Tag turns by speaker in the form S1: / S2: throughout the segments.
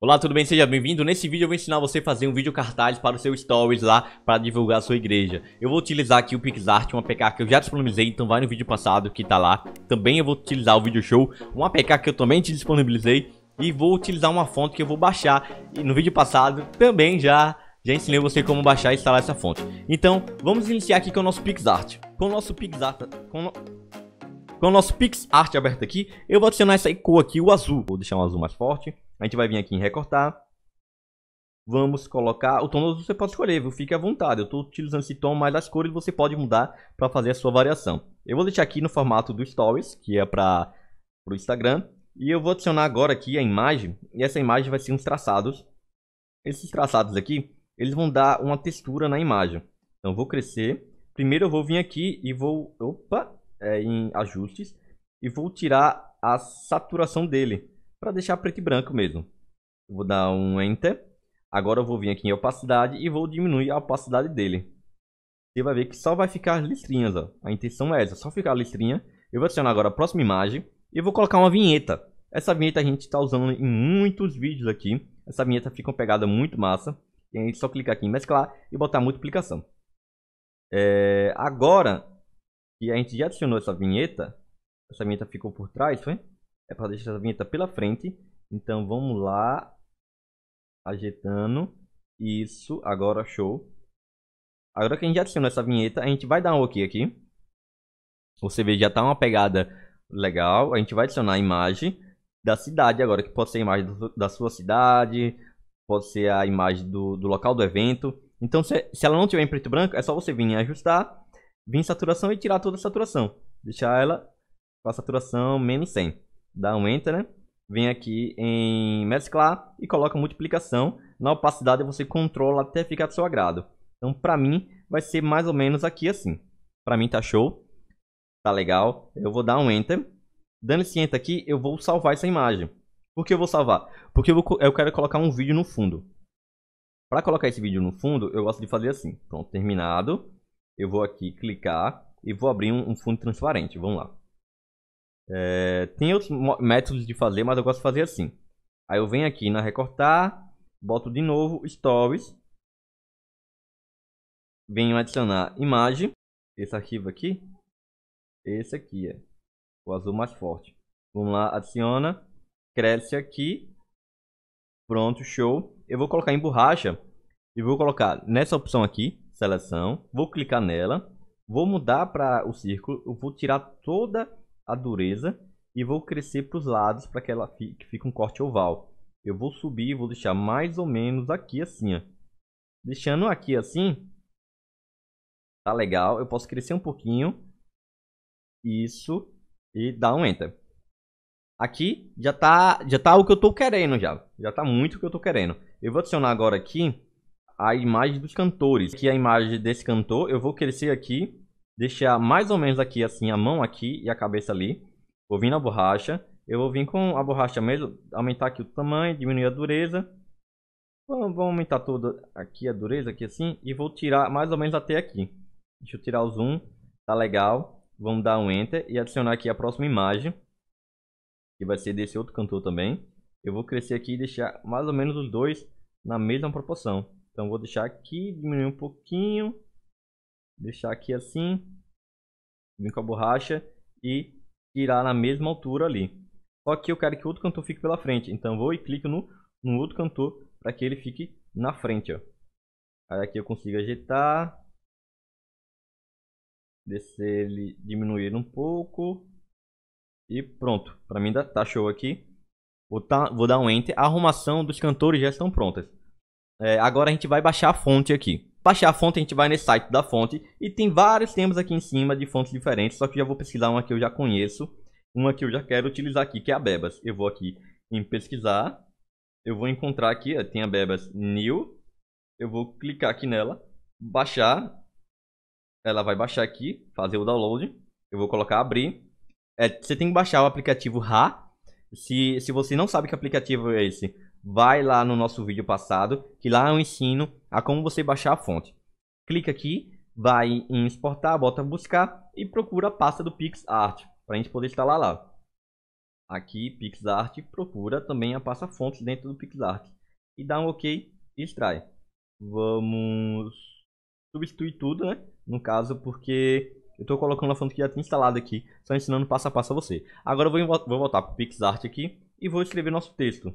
S1: Olá, tudo bem? Seja bem-vindo. Nesse vídeo eu vou ensinar você a fazer um vídeo cartaz para o seu Stories lá, para divulgar a sua igreja. Eu vou utilizar aqui o PixArt, uma PK que eu já disponibilizei, então vai no vídeo passado que tá lá. Também eu vou utilizar o Video Show, uma PK que eu também te disponibilizei. E vou utilizar uma fonte que eu vou baixar e no vídeo passado também já, já ensinei você como baixar e instalar essa fonte. Então, vamos iniciar aqui com o nosso PixArt. Com o nosso PixArt... Com no... Com o nosso PixArt aberto aqui, eu vou adicionar essa cor aqui, o azul. Vou deixar um azul mais forte. A gente vai vir aqui em recortar. Vamos colocar... O tom você pode escolher, viu? Fique à vontade. Eu estou utilizando esse tom, mas as cores você pode mudar para fazer a sua variação. Eu vou deixar aqui no formato do Stories, que é para o Instagram. E eu vou adicionar agora aqui a imagem, e essa imagem vai ser uns traçados. Esses traçados aqui, eles vão dar uma textura na imagem. Então, vou crescer. Primeiro eu vou vir aqui e vou... Opa! É, em ajustes. E vou tirar a saturação dele para deixar preto e branco mesmo. Vou dar um Enter. Agora eu vou vir aqui em opacidade e vou diminuir a opacidade dele. Você vai ver que só vai ficar listrinhas, ó. A intenção é essa, só ficar listrinha. Eu vou adicionar agora a próxima imagem e vou colocar uma vinheta. Essa vinheta a gente está usando em muitos vídeos aqui. Essa vinheta fica uma pegada muito massa. E a gente só clicar aqui em mesclar e botar multiplicação. É... agora que a gente já adicionou essa vinheta, essa vinheta ficou por trás, foi? É para deixar a vinheta pela frente. Então vamos lá. Ajeitando. Isso, agora show. Agora que a gente adicionou essa vinheta, a gente vai dar um OK aqui. Você vê, já tá uma pegada legal. A gente vai adicionar a imagem da cidade agora, que pode ser a imagem do, da sua cidade, pode ser a imagem do, do local do evento. Então, se, se ela não tiver em preto e branco, é só você vir em ajustar, vir em saturação e tirar toda a saturação. Deixar ela com a saturação menos 100 dá um Enter, né? Vem aqui em mesclar e coloca multiplicação. Na opacidade você controla até ficar do seu agrado. Então, para mim, vai ser mais ou menos aqui assim. Para mim tá show, tá legal. Eu vou dar um Enter. Dando esse Enter aqui, eu vou salvar essa imagem. Por que eu vou salvar? Porque eu, vou, eu quero colocar um vídeo no fundo. Para colocar esse vídeo no fundo, eu gosto de fazer assim. Pronto, terminado. Eu vou aqui clicar e vou abrir um, um fundo transparente. Vamos lá. É, tem outros métodos de fazer, mas eu gosto de fazer assim. Aí eu venho aqui na
S2: recortar, boto de novo stories. Venho adicionar imagem, esse arquivo aqui, esse aqui é
S1: o azul mais forte. Vamos lá, adiciona, cresce aqui. Pronto, show. Eu vou colocar em borracha e vou colocar nessa opção aqui, seleção, vou clicar nela, vou mudar para o círculo, eu vou tirar toda a dureza e vou crescer para os lados para que ela fique, que fique um corte oval. Eu vou subir e vou deixar mais ou menos aqui assim, ó. Deixando aqui assim, tá legal. Eu posso crescer um pouquinho. Isso. E dar um enter. Aqui já tá, já tá o que eu tô querendo já. Já tá muito o que eu tô querendo. Eu vou adicionar agora aqui a imagem dos cantores. Aqui a imagem desse cantor. Eu vou crescer aqui deixar mais ou menos aqui, assim, a mão aqui e a cabeça ali. Vou vir na borracha. Eu vou vir com a borracha mesmo, aumentar aqui o tamanho, diminuir a dureza. Vamos aumentar toda aqui a dureza, aqui assim. E vou tirar mais ou menos até aqui. Deixa eu tirar o zoom. Tá legal. Vamos dar um enter e adicionar aqui a próxima imagem. Que vai ser desse outro cantor também. Eu vou crescer aqui e deixar mais ou menos os dois na mesma proporção. Então vou deixar aqui, diminuir um pouquinho deixar aqui assim, vir com a borracha e tirar na mesma altura ali. Só que eu quero que o outro cantor fique pela frente, então vou e clico no, no outro cantor para que ele fique na frente. Ó. Aí aqui eu consigo ajeitar,
S2: descer ele, diminuir ele um pouco e pronto. Para mim tá show aqui. Vou, tá, vou dar um enter. A arrumação dos
S1: cantores já estão prontas. É, agora a gente vai baixar a fonte aqui baixar é a fonte, a gente vai nesse site da fonte. E tem vários temas aqui em cima de fontes diferentes, só que já vou pesquisar uma que eu já conheço. Uma que eu já quero utilizar aqui, que é a Bebas. Eu vou aqui em pesquisar. Eu vou encontrar aqui, ó, tem a Bebas New. Eu vou clicar aqui nela, baixar. Ela vai baixar aqui, fazer o download. Eu vou colocar abrir. É, você tem que baixar o aplicativo RA. Se, se você não sabe que aplicativo é esse, vai lá no nosso vídeo passado, que lá eu ensino a como você baixar a fonte. Clica aqui, vai em exportar, bota buscar e procura a pasta do PixArt para a gente poder instalar lá. Aqui, PixArt, procura também a pasta fontes dentro do PixArt. E dá um OK e extrai. Vamos substituir tudo, né? No caso, porque eu estou colocando a fonte que já tem instalada aqui, só ensinando passo a passo a você. Agora eu vou, vou voltar para o PixArt aqui e vou escrever nosso texto.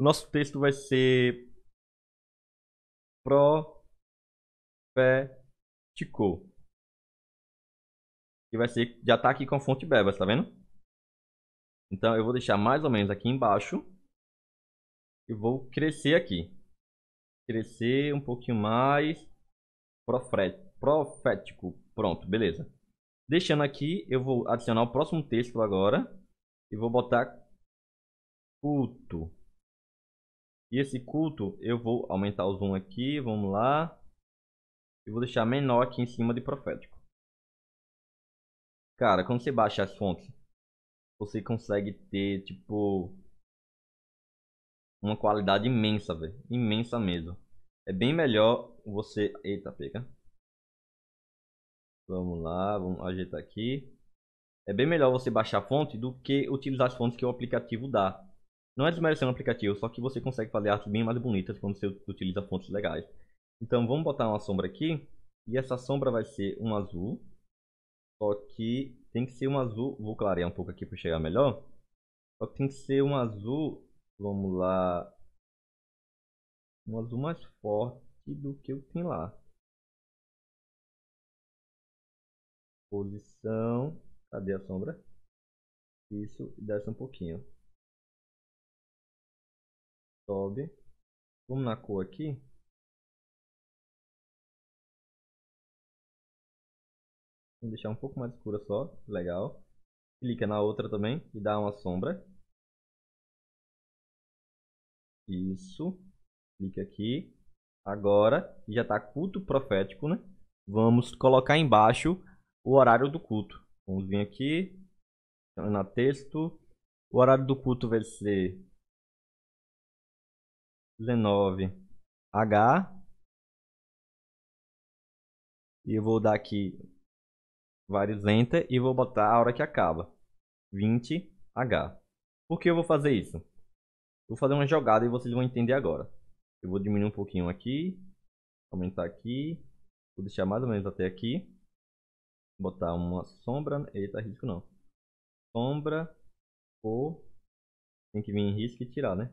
S1: O nosso texto
S2: vai ser profético. Que vai ser, já está aqui com fonte Bebas, tá vendo? Então eu vou deixar mais ou menos aqui embaixo. E vou crescer aqui. Crescer um pouquinho mais.
S1: Profético. Pronto, beleza. Deixando aqui, eu vou adicionar o próximo texto
S2: agora. E vou botar culto. E esse culto, eu vou aumentar o zoom aqui, vamos lá. E vou deixar menor aqui em cima de profético. Cara, quando você baixa as fontes, você consegue ter, tipo, uma qualidade
S1: imensa, velho. Imensa mesmo. É bem melhor você... Eita, pega. Vamos lá, vamos ajeitar aqui. É bem melhor você baixar a fonte do que utilizar as fontes que o aplicativo dá. Não é desmerecendo o aplicativo, só que você consegue fazer artes bem mais bonitas quando você utiliza fontes legais. Então vamos botar uma sombra aqui. E essa sombra vai ser um azul. Só que tem que ser um azul. Vou clarear um
S2: pouco aqui para chegar melhor. Só que tem que ser um azul. Vamos lá. Um azul mais forte do que o que tem lá. Posição. Cadê a sombra? Isso, desce um pouquinho. Sobe. Vamos na cor aqui. Vou deixar um pouco mais escura só. Legal. Clica na outra também e dá uma sombra. Isso. Clica aqui. Agora já está culto profético, né?
S1: Vamos colocar embaixo o horário do culto. Vamos vir aqui.
S2: Então, é na texto. O horário do culto vai ser 19 H. E eu vou dar aqui vários enter e vou botar a hora que acaba.
S1: 20 H. Por que eu vou fazer isso? Vou fazer uma jogada e vocês vão entender agora. Eu vou diminuir um pouquinho aqui. Aumentar aqui. Vou deixar mais
S2: ou menos até aqui. Botar uma sombra. Eita, risco não. Sombra. Ou. Tem que vir em risco e tirar, né?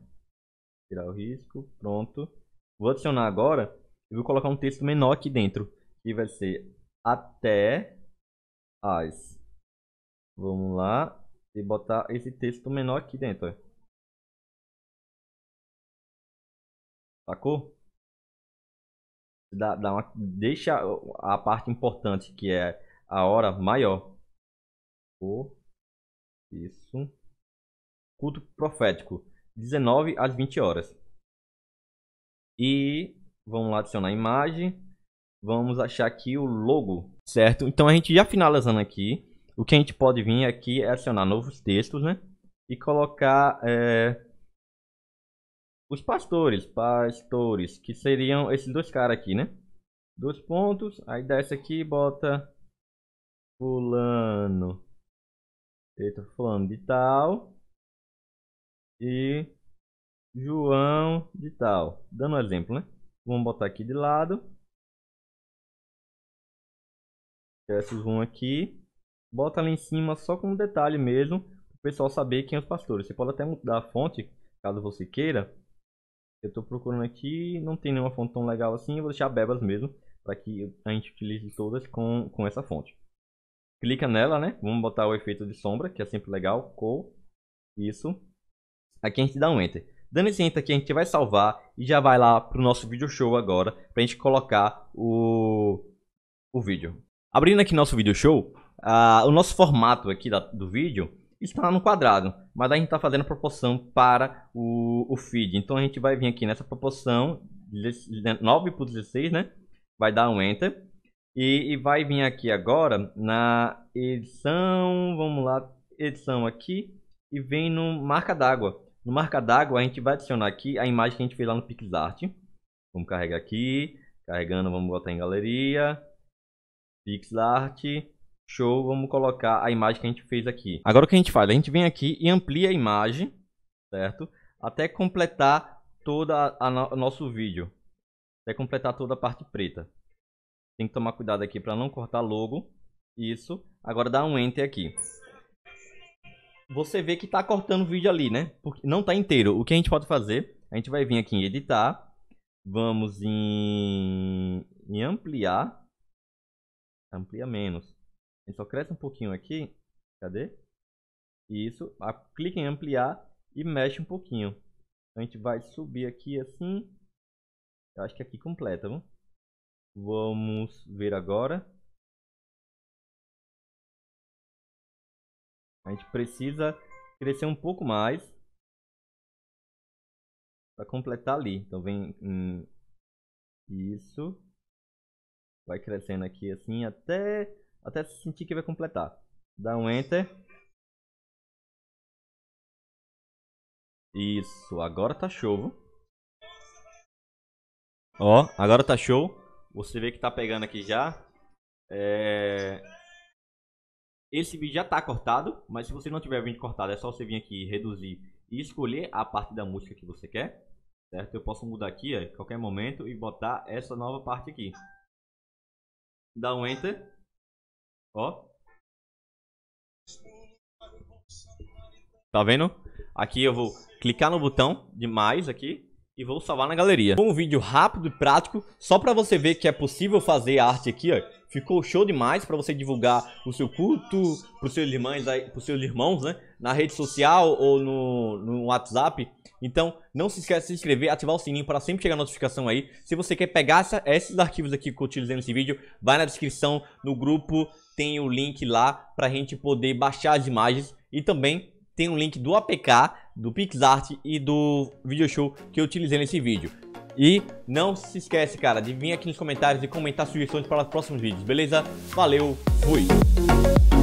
S2: Tirar o
S1: risco. Pronto. Vou adicionar agora e vou colocar um texto menor aqui dentro. Que vai
S2: ser até as. Vamos lá. E botar esse texto menor aqui dentro. Sacou? Dá, dá uma, deixa a parte importante que é a hora maior.
S1: Isso. Culto profético. 19 às 20 horas. E vamos lá adicionar a imagem. Vamos achar aqui o logo, certo? Então a gente já finalizando aqui, o que a gente pode vir aqui é acionar novos textos, né? E colocar é, os pastores, pastores, que seriam esses dois caras aqui, né? Dois pontos, aí
S2: desce aqui e bota fulano, eita, fulano de tal, e João de tal. Dando um exemplo, né? Vamos botar aqui de lado. Esse zoom aqui. Bota lá em cima só com um detalhe mesmo.
S1: Para o pessoal saber quem é os pastores. Você pode até mudar a fonte, caso você queira. Eu estou procurando aqui. Não tem nenhuma fonte tão legal assim. Eu vou deixar bebas mesmo. Para que a gente utilize todas com, com essa fonte. Clica nela, né? Vamos botar o efeito de sombra, que é sempre legal. Cor. Isso. Aqui a gente dá um Enter. Dane-se enter aqui, a gente vai salvar e já vai lá pro nosso vídeo show agora, pra gente colocar o, o vídeo. Abrindo aqui nosso vídeo show, uh, o nosso formato aqui da, do vídeo está no quadrado, mas a gente está fazendo proporção para o, o feed. Então a gente vai vir aqui nessa proporção, 9 né, por 16, né? Vai dar um Enter. E, e, vai vir aqui agora na edição, vamos lá, edição aqui, e vem no marca d'água. No marca d'água, a gente vai adicionar aqui a imagem que a gente fez lá no PixArt. Vamos carregar aqui. Carregando, vamos botar em galeria. PixArt. Show, vamos colocar a imagem que a gente fez aqui. Agora o que a gente faz? A gente vem aqui e amplia a imagem, certo? Até completar todo o no nosso vídeo. Até completar toda a parte preta. Tem que tomar cuidado aqui para não cortar logo. Isso. Agora dá um enter aqui você vê que tá cortando o vídeo ali, né? Porque não tá inteiro. O que a gente pode fazer? A gente vai vir aqui em editar. Vamos em, em ampliar. Amplia menos. A gente só cresce um pouquinho aqui. Cadê? Isso. clique clica em ampliar e mexe um pouquinho. A gente vai subir aqui
S2: assim. Eu acho que é aqui completa, vamos? Vamos ver agora. A gente precisa crescer um pouco mais para completar ali. Então vem em isso, vai crescendo aqui assim até até sentir que vai completar. Dá um enter. Isso, agora tá show. Ó, agora tá show. Você vê que tá pegando aqui já.
S1: É, esse vídeo já está cortado, mas se você não tiver vídeo cortado, é só você vir aqui, reduzir e escolher a parte da música que você quer, certo?
S2: Eu posso mudar aqui, a qualquer momento, e botar essa nova parte aqui. Dá um Enter. Ó.
S1: Tá vendo? Aqui eu vou clicar no botão de mais aqui e vou salvar na galeria. Um vídeo rápido e prático, só para você ver que é possível fazer arte aqui, ó Ficou show demais para você divulgar o seu culto para os seus irmãos, para seus irmãos, né? Na rede social ou no, no WhatsApp. Então, não se esqueça de se inscrever, ativar o sininho para sempre chegar a notificação aí. Se você quer pegar essa, esses arquivos aqui que eu utilizei nesse vídeo, vai na descrição, no grupo, tem o link lá para a gente poder baixar as imagens. E também tem o um link do APK, do PixArt e do Video Show que eu utilizei nesse vídeo. E não se esquece, cara, de vir aqui nos comentários e comentar sugestões para os próximos vídeos, beleza? Valeu, fui!